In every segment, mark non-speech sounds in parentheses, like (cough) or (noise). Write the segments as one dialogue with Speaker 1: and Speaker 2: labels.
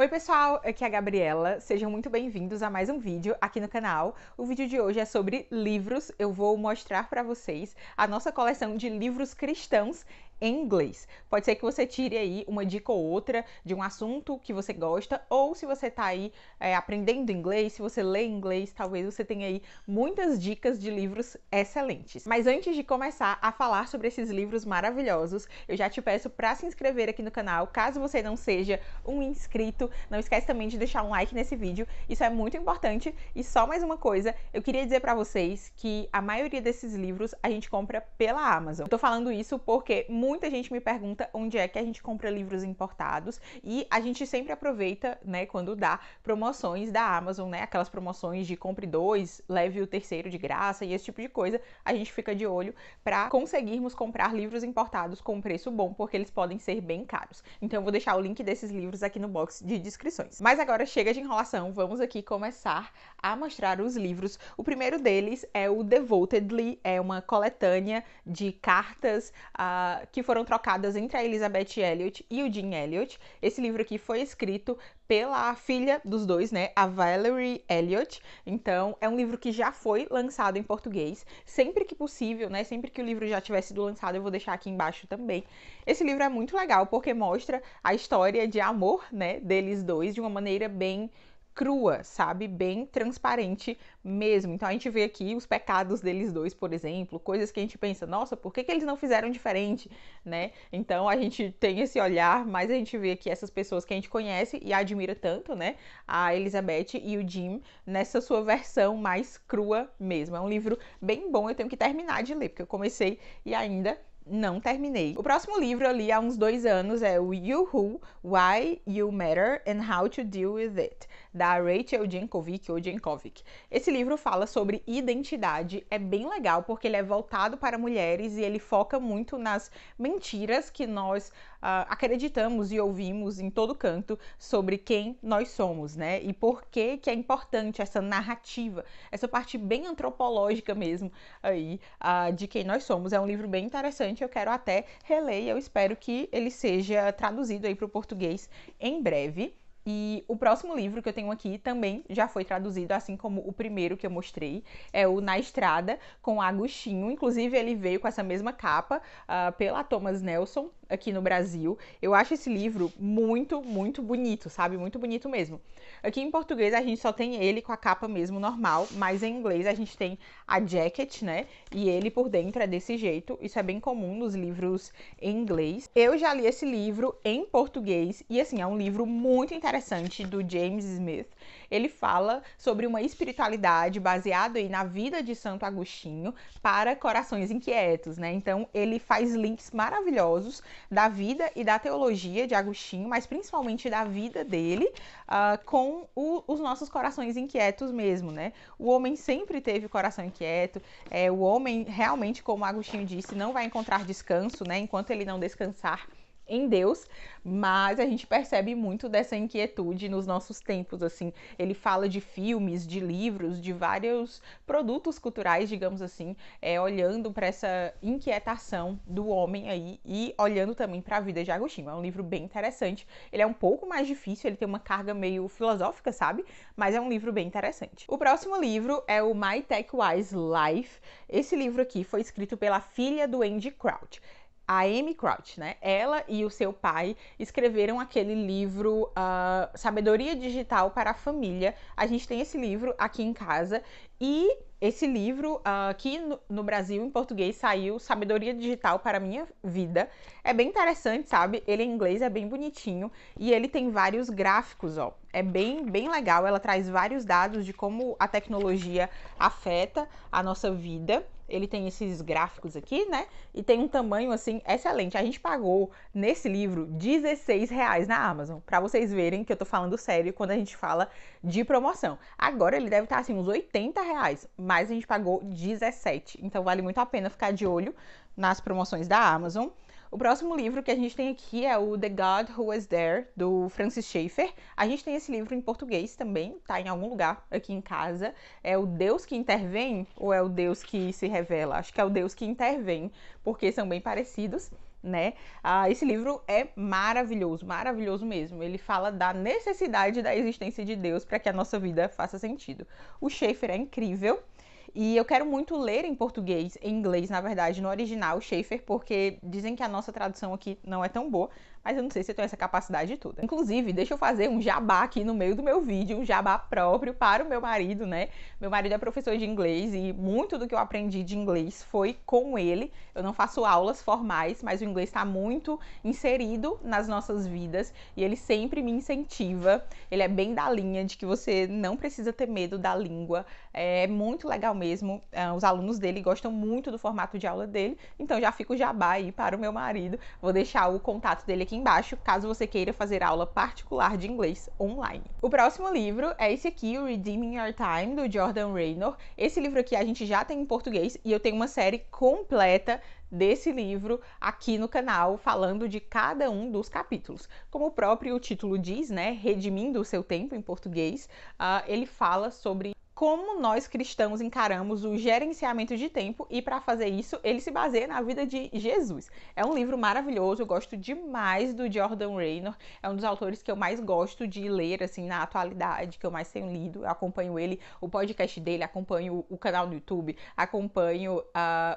Speaker 1: Oi pessoal, aqui é a Gabriela. Sejam muito bem-vindos a mais um vídeo aqui no canal. O vídeo de hoje é sobre livros. Eu vou mostrar para vocês a nossa coleção de livros cristãos em inglês. Pode ser que você tire aí uma dica ou outra de um assunto que você gosta, ou se você está aí é, aprendendo inglês, se você lê inglês, talvez você tenha aí muitas dicas de livros excelentes. Mas antes de começar a falar sobre esses livros maravilhosos, eu já te peço para se inscrever aqui no canal, caso você não seja um inscrito. Não esquece também de deixar um like nesse vídeo, isso é muito importante. E só mais uma coisa, eu queria dizer para vocês que a maioria desses livros a gente compra pela Amazon. Eu tô falando isso porque muita gente me pergunta onde é que a gente compra livros importados e a gente sempre aproveita, né, quando dá promoções da Amazon, né, aquelas promoções de compre dois, leve o terceiro de graça e esse tipo de coisa, a gente fica de olho para conseguirmos comprar livros importados com preço bom, porque eles podem ser bem caros. Então eu vou deixar o link desses livros aqui no box de descrições. Mas agora chega de enrolação, vamos aqui começar a mostrar os livros. O primeiro deles é o Devotedly, é uma coletânea de cartas uh, que foram trocadas entre a Elizabeth Elliot e o Jean Elliot. Esse livro aqui foi escrito pela filha dos dois, né, a Valerie Elliot. Então, é um livro que já foi lançado em português. Sempre que possível, né, sempre que o livro já tiver sido lançado, eu vou deixar aqui embaixo também. Esse livro é muito legal porque mostra a história de amor, né, deles dois de uma maneira bem crua, sabe? Bem transparente mesmo. Então a gente vê aqui os pecados deles dois, por exemplo, coisas que a gente pensa, nossa, por que, que eles não fizeram diferente, né? Então a gente tem esse olhar, mas a gente vê aqui essas pessoas que a gente conhece e admira tanto, né? A Elizabeth e o Jim nessa sua versão mais crua mesmo. É um livro bem bom, eu tenho que terminar de ler, porque eu comecei e ainda não terminei. O próximo livro eu li há uns dois anos é o You Who, Why You Matter and How to Deal with It, da Rachel Jankovic ou Jankovic. Esse livro fala sobre identidade, é bem legal porque ele é voltado para mulheres e ele foca muito nas mentiras que nós acreditamos e ouvimos em todo canto sobre quem nós somos, né? E por que que é importante essa narrativa, essa parte bem antropológica mesmo aí uh, de quem nós somos. É um livro bem interessante, eu quero até reler e eu espero que ele seja traduzido aí para o português em breve. E o próximo livro que eu tenho aqui também já foi traduzido, assim como o primeiro que eu mostrei, é o Na Estrada, com Agostinho. Inclusive, ele veio com essa mesma capa uh, pela Thomas Nelson aqui no Brasil. Eu acho esse livro muito, muito bonito, sabe? Muito bonito mesmo. Aqui em português a gente só tem ele com a capa mesmo normal, mas em inglês a gente tem a jacket, né? E ele por dentro é desse jeito. Isso é bem comum nos livros em inglês. Eu já li esse livro em português e assim, é um livro muito interessante interessante do James Smith. Ele fala sobre uma espiritualidade baseada na vida de Santo Agostinho para corações inquietos, né? Então ele faz links maravilhosos da vida e da teologia de Agostinho, mas principalmente da vida dele uh, com o, os nossos corações inquietos mesmo, né? O homem sempre teve coração inquieto, é, o homem realmente, como Agostinho disse, não vai encontrar descanso, né? Enquanto ele não descansar em Deus, mas a gente percebe muito dessa inquietude nos nossos tempos, assim. Ele fala de filmes, de livros, de vários produtos culturais, digamos assim, é, olhando para essa inquietação do homem aí e olhando também para a vida de Agostinho. É um livro bem interessante. Ele é um pouco mais difícil, ele tem uma carga meio filosófica, sabe? Mas é um livro bem interessante. O próximo livro é o My Tech Wise Life. Esse livro aqui foi escrito pela filha do Andy Crouch a Amy Crouch, né? Ela e o seu pai escreveram aquele livro uh, Sabedoria Digital para a Família. A gente tem esse livro aqui em casa e esse livro uh, ah, aqui no, no, Brasil em português saiu Sabedoria Digital para a minha vida. É bem interessante, sabe? Ele em inglês é bem bonitinho e ele tem vários gráficos, ó. É bem bem legal. Ela traz vários dados de como a tecnologia afeta a nossa vida ele tem esses gráficos aqui, né? E tem um tamanho assim excelente. A gente pagou nesse livro 16 reais na Amazon, para vocês verem que eu tô falando sério quando a gente fala de promoção. Agora ele deve estar tá, assim uns 80 reais, mas a gente pagou 17. Então vale muito a pena ficar de olho nas promoções da Amazon. O próximo livro que a gente tem aqui é o The God Who Was There, do Francis Schaeffer. A gente tem esse livro em português também, tá em algum lugar aqui em casa. É o Deus que intervém ou é o Deus que se revela? Acho que é o Deus que intervém, porque são bem parecidos né? Ah, esse livro é maravilhoso, maravilhoso mesmo. Ele fala da necessidade da existência de Deus para que a nossa vida faça sentido. O Schaefer é incrível. E eu quero muito ler em português, em inglês, na verdade, no original, Schaefer, porque dizem que a nossa tradução aqui não é tão boa, mas eu não sei se eu tenho essa capacidade toda. Inclusive, deixa eu fazer um jabá aqui no meio do meu vídeo, um jabá próprio para o meu marido, né? Meu marido é professor de inglês e muito do que eu aprendi de inglês foi com ele. Eu não faço aulas formais, mas o inglês está muito inserido nas nossas vidas e ele sempre me incentiva. Ele é bem da linha de que você não precisa ter medo da língua. É muito legal mesmo. É, os alunos dele gostam muito do formato de aula dele, então já fico jabá aí para o meu marido. Vou deixar o contato dele aqui embaixo, caso você queira fazer aula particular de inglês online. O próximo livro é esse aqui, o Redeeming Your Time, do Jordan Raynor. Esse livro aqui a gente já tem em português e eu tenho uma série completa desse livro aqui no canal, falando de cada um dos capítulos. Como o próprio título diz, né, Redimindo o Seu Tempo em português, uh, ele fala sobre como nós cristãos encaramos o gerenciamento de tempo e para fazer isso ele se baseia na vida de Jesus. É um livro maravilhoso, eu gosto demais do Jordan Raynor, é um dos autores que eu mais gosto de ler assim na atualidade, que eu mais tenho lido. Eu acompanho ele, o podcast dele, acompanho o canal no YouTube, acompanho uh,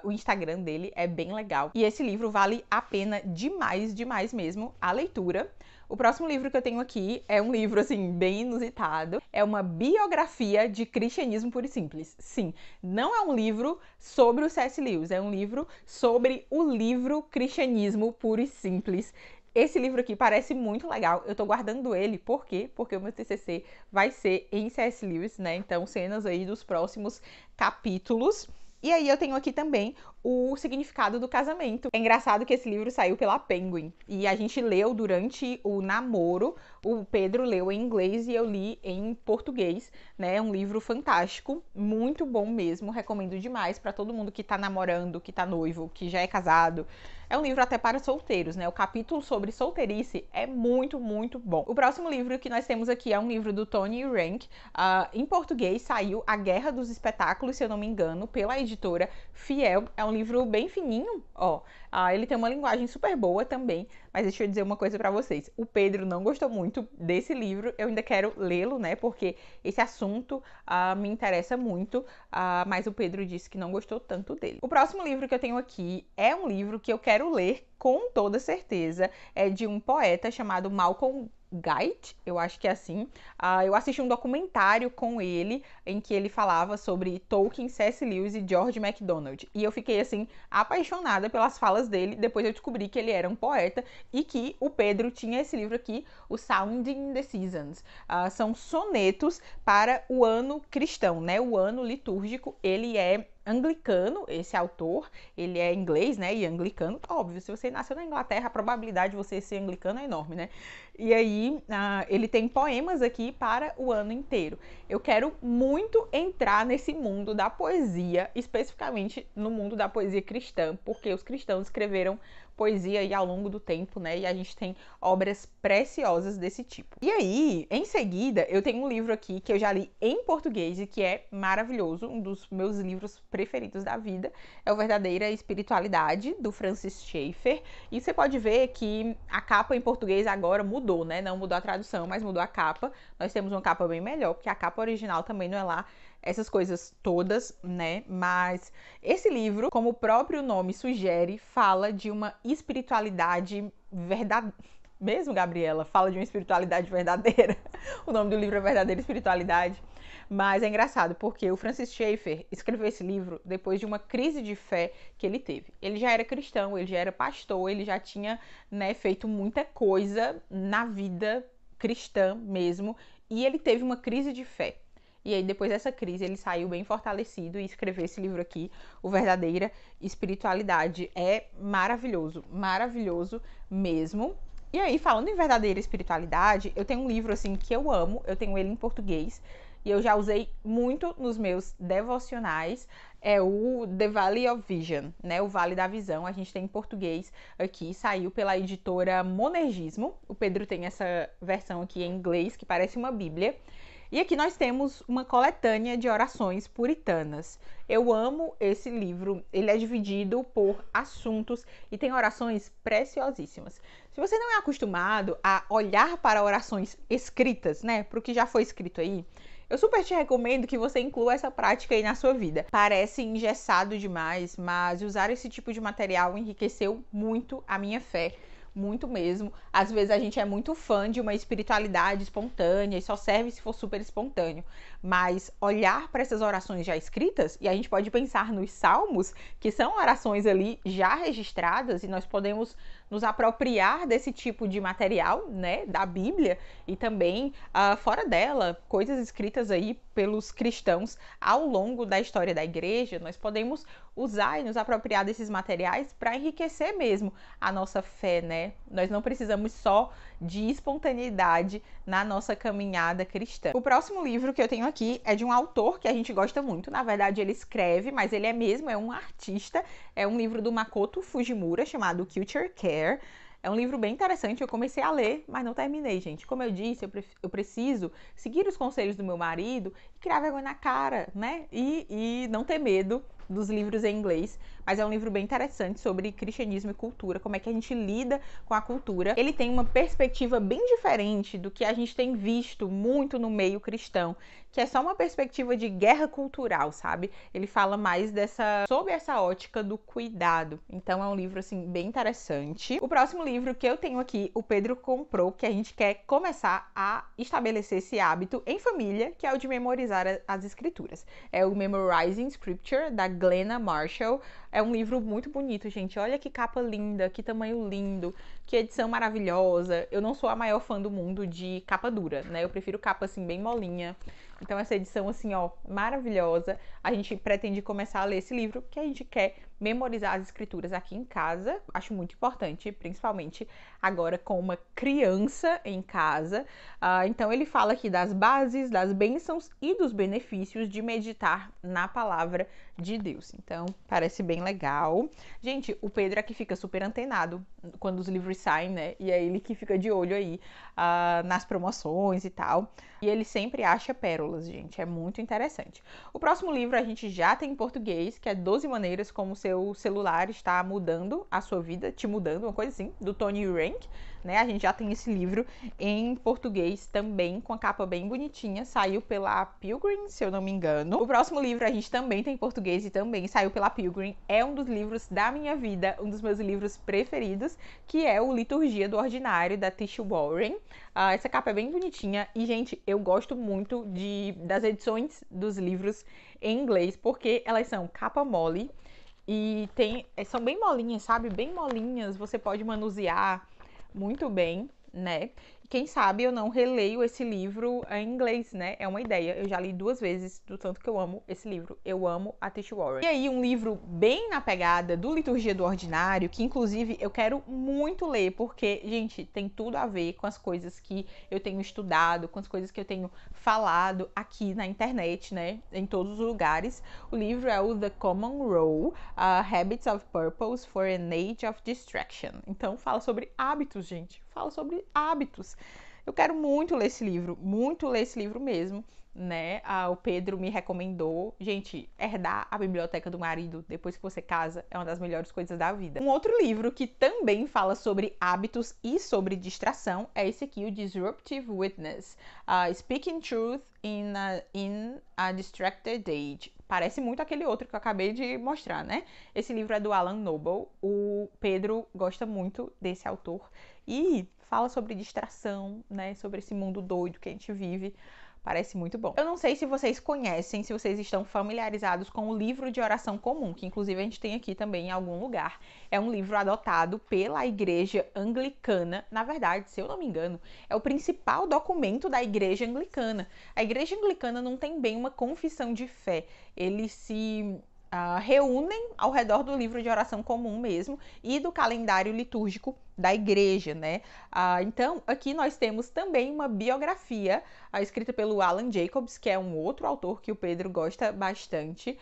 Speaker 1: o Instagram dele, é bem legal. E esse livro vale a pena demais, demais mesmo a leitura. O próximo livro que eu tenho aqui é um livro, assim, bem inusitado. É uma biografia de cristianismo puro e simples. Sim, não é um livro sobre o C.S. Lewis, é um livro sobre o livro Cristianismo Puro e Simples esse livro aqui parece muito legal. Eu tô guardando ele, por quê? Porque o meu TCC vai ser em C.S. Lewis, né? Então, cenas aí dos próximos capítulos. E aí eu tenho aqui também o significado do casamento. É engraçado que esse livro saiu pela Penguin e a gente leu durante o namoro. O Pedro leu em inglês e eu li em português, né? É um livro fantástico, muito bom mesmo, recomendo demais para todo mundo que tá namorando, que tá noivo, que já é casado. É um livro até para solteiros, né? O capítulo sobre solteirice é muito, muito bom. O próximo livro que nós temos aqui é um livro do Tony Rank. Uh, em português saiu A Guerra dos Espetáculos, se eu não me engano, pela editora Fiel. É um um livro bem fininho, ó. Ah, ele tem uma linguagem super boa também, mas deixa eu dizer uma coisa para vocês. O Pedro não gostou muito desse livro, eu ainda quero lê-lo, né? Porque esse assunto ah, me interessa muito, ah, mas o Pedro disse que não gostou tanto dele. O próximo livro que eu tenho aqui é um livro que eu quero ler com toda certeza, é de um poeta chamado Malcolm Geit, eu acho que é assim. Uh, eu assisti um documentário com ele em que ele falava sobre Tolkien, C.S. Lewis e George MacDonald. E eu fiquei assim apaixonada pelas falas dele. Depois eu descobri que ele era um poeta e que o Pedro tinha esse livro aqui, o Sounding the Seasons. Uh, são sonetos para o ano cristão, né? O ano litúrgico. Ele é anglicano, esse autor, ele é inglês, né? E anglicano, óbvio, se você nasceu na Inglaterra, a probabilidade de você ser anglicano é enorme, né? E aí, uh, ele tem poemas aqui para o ano inteiro. Eu quero muito entrar nesse mundo da poesia, especificamente no mundo da poesia cristã, porque os cristãos escreveram poesia aí ao longo do tempo, né? E a gente tem obras preciosas desse tipo. E aí, em seguida, eu tenho um livro aqui que eu já li em português e que é maravilhoso, um dos meus livros preferidos da vida, é o Verdadeira Espiritualidade do Francis Schaeffer. E você pode ver que a capa em português agora muda mudou, né? Não mudou a tradução, mas mudou a capa. Nós temos uma capa bem melhor, porque a capa original também não é lá essas coisas todas, né? Mas esse livro, como o próprio nome sugere, fala de uma espiritualidade verdadeira. Mesmo, Gabriela, fala de uma espiritualidade verdadeira. (laughs) O nome do livro é Verdadeira Espiritualidade. Mas é engraçado porque o Francis Schaeffer escreveu esse livro depois de uma crise de fé que ele teve. Ele já era cristão, ele já era pastor, ele já tinha né, feito muita coisa na vida cristã mesmo, e ele teve uma crise de fé. E aí, depois dessa crise, ele saiu bem fortalecido e escreveu esse livro aqui, O Verdadeira Espiritualidade. É maravilhoso, maravilhoso mesmo. E aí, falando em verdadeira espiritualidade, eu tenho um livro assim que eu amo, eu tenho ele em português, e eu já usei muito nos meus devocionais, é o The Valley of Vision, né? O Vale da Visão. A gente tem em português aqui, saiu pela editora Monergismo. O Pedro tem essa versão aqui em inglês, que parece uma Bíblia. E aqui nós temos uma coletânea de orações puritanas. Eu amo esse livro, ele é dividido por assuntos e tem orações preciosíssimas. Se você não é acostumado a olhar para orações escritas, né, para o que já foi escrito aí, eu super te recomendo que você inclua essa prática aí na sua vida. Parece engessado demais, mas usar esse tipo de material enriqueceu muito a minha fé muito mesmo. Às vezes a gente é muito fã de uma espiritualidade espontânea e só serve se for super espontâneo. Mas olhar para essas orações já escritas, e a gente pode pensar nos salmos, que são orações ali já registradas, e nós podemos nos apropriar desse tipo de material, né, da Bíblia e também uh, fora dela, coisas escritas aí pelos cristãos ao longo da história da igreja, nós podemos usar e nos apropriar desses materiais para enriquecer mesmo a nossa fé, né? Nós não precisamos só de espontaneidade na nossa caminhada cristã. O próximo livro que eu tenho aqui é de um autor que a gente gosta muito, na verdade ele escreve, mas ele é mesmo é um artista, é um livro do Makoto Fujimura chamado Culture Care é um livro bem interessante, eu comecei a ler, mas não terminei, gente. Como eu disse, eu, pre eu preciso seguir os conselhos do meu marido e criar vergonha na cara, né? E, e não ter medo dos livros em inglês, mas é um livro bem interessante sobre cristianismo e cultura, como é que a gente lida com a cultura. Ele tem uma perspectiva bem diferente do que a gente tem visto muito no meio cristão, que é só uma perspectiva de guerra cultural, sabe? Ele fala mais dessa sobre essa ótica do cuidado. Então é um livro assim bem interessante. O próximo livro que eu tenho aqui, o Pedro comprou, que a gente quer começar a estabelecer esse hábito em família, que é o de memorizar as escrituras. É o Memorizing Scripture da Glenna Marshall. É um livro muito bonito, gente. Olha que capa linda, que tamanho lindo, que edição maravilhosa. Eu não sou a maior fã do mundo de capa dura, né? Eu prefiro capa assim bem molinha. Então essa edição assim, ó, maravilhosa. A gente pretende começar a ler esse livro porque a gente quer memorizar as escrituras aqui em casa. Acho muito importante, principalmente agora com uma criança em casa. Uh, então ele fala aqui das bases, das bênçãos e dos benefícios de meditar na palavra de Deus. Então parece bem legal. Gente, o Pedro é que fica super antenado quando os livros saem, né? E é ele que fica de olho aí uh, nas promoções e tal. E ele sempre acha pérola aulas, gente. É muito interessante. O próximo livro a gente já tem em português, que é 12 Maneiras Como Seu Celular Está Mudando a Sua Vida, Te Mudando, uma coisa assim, do Tony Rank né? A gente já tem esse livro em português também, com a capa bem bonitinha, saiu pela Pilgrim, se eu não me engano. O próximo livro a gente também tem em português e também saiu pela Pilgrim, é um dos livros da minha vida, um dos meus livros preferidos, que é o Liturgia do Ordinário, da Tisha Warren. Uh, ah, essa capa é bem bonitinha e, gente, eu gosto muito de, das edições dos livros em inglês, porque elas são capa mole e tem, são bem molinhas, sabe? Bem molinhas, você pode manusear muito bem, né? quem sabe eu não releio esse livro em inglês, né? É uma ideia. Eu já li duas vezes, do tanto que eu amo esse livro. Eu amo a Tish Warren. E aí, um livro bem na pegada do Liturgia do Ordinário, que inclusive eu quero muito ler, porque, gente, tem tudo a ver com as coisas que eu tenho estudado, com as coisas que eu tenho falado aqui na internet, né? Em todos os lugares. O livro é o The Common Role, uh, Habits of Purpose for an Age of Distraction. Então, fala sobre hábitos, gente. Fala sobre hábitos. Eu quero muito ler esse livro, muito ler esse livro mesmo, né? Ah, o Pedro me recomendou. Gente, herdar a biblioteca do marido depois que você casa é uma das melhores coisas da vida. Um outro livro que também fala sobre hábitos e sobre distração é esse aqui, o Disruptive Witness: uh, Speaking Truth in a, in a Distracted Age. Parece muito aquele outro que eu acabei de mostrar, né? Esse livro é do Alan Noble. O Pedro gosta muito desse autor. E fala sobre distração, né? Sobre esse mundo doido que a gente vive. Parece muito bom. Eu não sei se vocês conhecem, se vocês estão familiarizados com o livro de oração comum, que inclusive a gente tem aqui também em algum lugar. É um livro adotado pela Igreja Anglicana. Na verdade, se eu não me engano, é o principal documento da Igreja Anglicana. A Igreja Anglicana não tem bem uma confissão de fé. Ele se uh, reúnem ao redor do livro de oração comum mesmo e do calendário litúrgico da igreja, né? Uh, então, aqui nós temos também uma biografia uh, escrita pelo Alan Jacobs, que é um outro autor que o Pedro gosta bastante.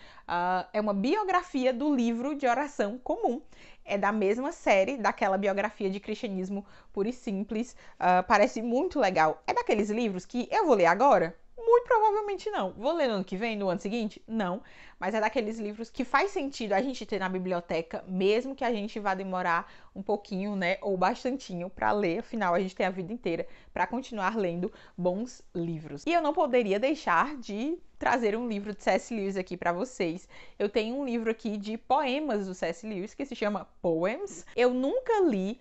Speaker 1: é uma biografia do livro de oração comum é da mesma série, daquela biografia de cristianismo puro e simples. Uh, parece muito legal. É daqueles livros que eu vou ler agora? Muito provavelmente não. Vou ler no ano que vem, no ano seguinte? Não. Mas é daqueles livros que faz sentido a gente ter na biblioteca, mesmo que a gente vá demorar um pouquinho, né, ou bastantinho para ler, afinal a gente tem a vida inteira para continuar lendo bons livros. E eu não poderia deixar de trazer um livro de C.S. Lewis aqui para vocês. Eu tenho um livro aqui de poemas do C.S. Lewis que se chama Poems. Eu nunca li,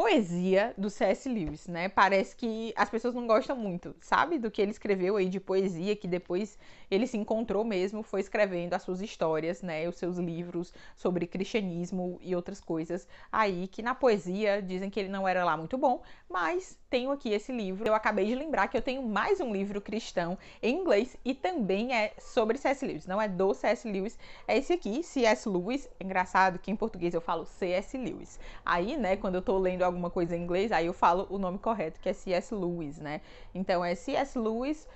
Speaker 1: poesia do C.S. Lewis, né? Parece que as pessoas não gostam muito, sabe? Do que ele escreveu aí de poesia, que depois ele se encontrou mesmo, foi escrevendo as suas histórias, né? Os seus livros sobre cristianismo e outras coisas aí, que na poesia dizem que ele não era lá muito bom, mas tenho aqui esse livro. Eu acabei de lembrar que eu tenho mais um livro cristão em inglês e também é sobre C.S. Lewis, não é do C.S. Lewis, é esse aqui, C.S. Lewis. Engraçado que em português eu falo C.S. Lewis. Aí, né, quando eu tô lendo alguma coisa em inglês, aí eu falo o nome correto, que é C.S. Lewis, né? Então é C.S. Lewis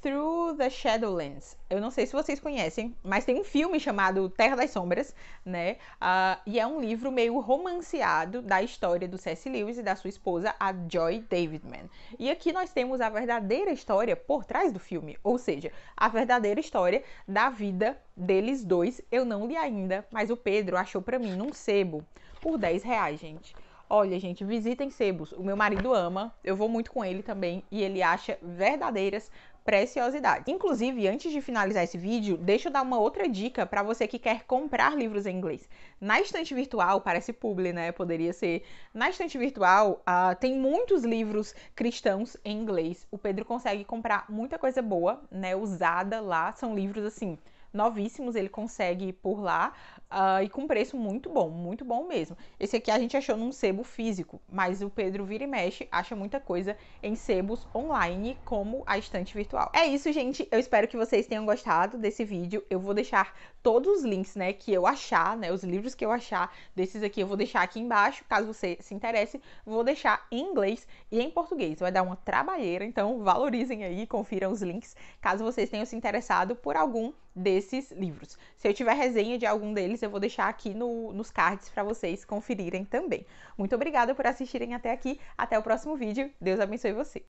Speaker 1: Through the Shadowlands. Eu não sei se vocês conhecem, mas tem um filme chamado Terra das Sombras, né? Uh, e é um livro meio romanceado da história do C.S. Lewis e da sua esposa, a Joy Davidman. E aqui nós temos a verdadeira história por trás do filme, ou seja, a verdadeira história da vida deles dois. Eu não li ainda, mas o Pedro achou para mim num sebo por 10 reais, gente. Olha, gente, visitem sebos. O meu marido ama, eu vou muito com ele também e ele acha verdadeiras preciosidades. Inclusive, antes de finalizar esse vídeo, deixa eu dar uma outra dica para você que quer comprar livros em inglês. Na estante virtual, parece publi, né? Poderia ser. Na estante virtual, uh, tem muitos livros cristãos em inglês. O Pedro consegue comprar muita coisa boa, né? Usada lá. São livros assim novíssimos, ele consegue por lá uh, e com preço muito bom, muito bom mesmo. Esse aqui a gente achou num sebo físico, mas o Pedro vira e mexe, acha muita coisa em sebos online, como a estante virtual. É isso, gente. Eu espero que vocês tenham gostado desse vídeo. Eu vou deixar todos os links, né, que eu achar, né, os livros que eu achar desses aqui, eu vou deixar aqui embaixo, caso você se interesse. Vou deixar em inglês e em português. Vai dar uma trabalheira, então valorizem aí, confiram os links, caso vocês tenham se interessado por algum desses desses livros. Se eu tiver resenha de algum deles, eu vou deixar aqui no, nos cards para vocês conferirem também. Muito obrigada por assistirem até aqui. Até o próximo vídeo. Deus abençoe você.